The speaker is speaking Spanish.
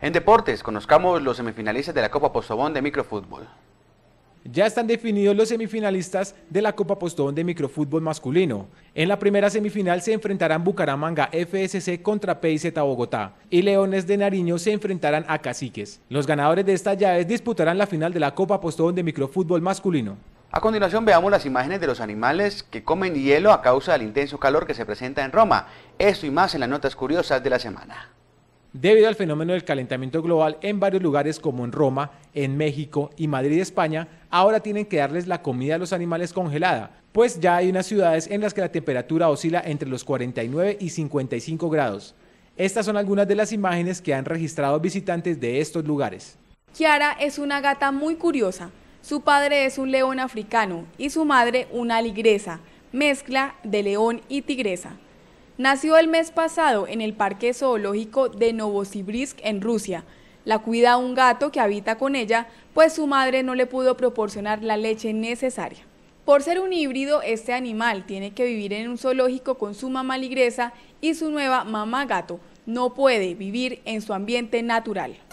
En deportes, conozcamos los semifinalistas de la Copa Postobón de Microfútbol. Ya están definidos los semifinalistas de la Copa Postobón de Microfútbol masculino. En la primera semifinal se enfrentarán Bucaramanga FSC contra PIZ Bogotá y Leones de Nariño se enfrentarán a Caciques. Los ganadores de estas llaves disputarán la final de la Copa Postobón de Microfútbol masculino. A continuación veamos las imágenes de los animales que comen hielo a causa del intenso calor que se presenta en Roma. Esto y más en las notas curiosas de la semana. Debido al fenómeno del calentamiento global en varios lugares como en Roma, en México y Madrid, España, ahora tienen que darles la comida a los animales congelada, pues ya hay unas ciudades en las que la temperatura oscila entre los 49 y 55 grados. Estas son algunas de las imágenes que han registrado visitantes de estos lugares. Kiara es una gata muy curiosa. Su padre es un león africano y su madre una ligresa, mezcla de león y tigresa. Nació el mes pasado en el Parque Zoológico de Novosibirsk en Rusia. La cuida un gato que habita con ella, pues su madre no le pudo proporcionar la leche necesaria. Por ser un híbrido, este animal tiene que vivir en un zoológico con su mamá ligresa y su nueva mamá gato. No puede vivir en su ambiente natural.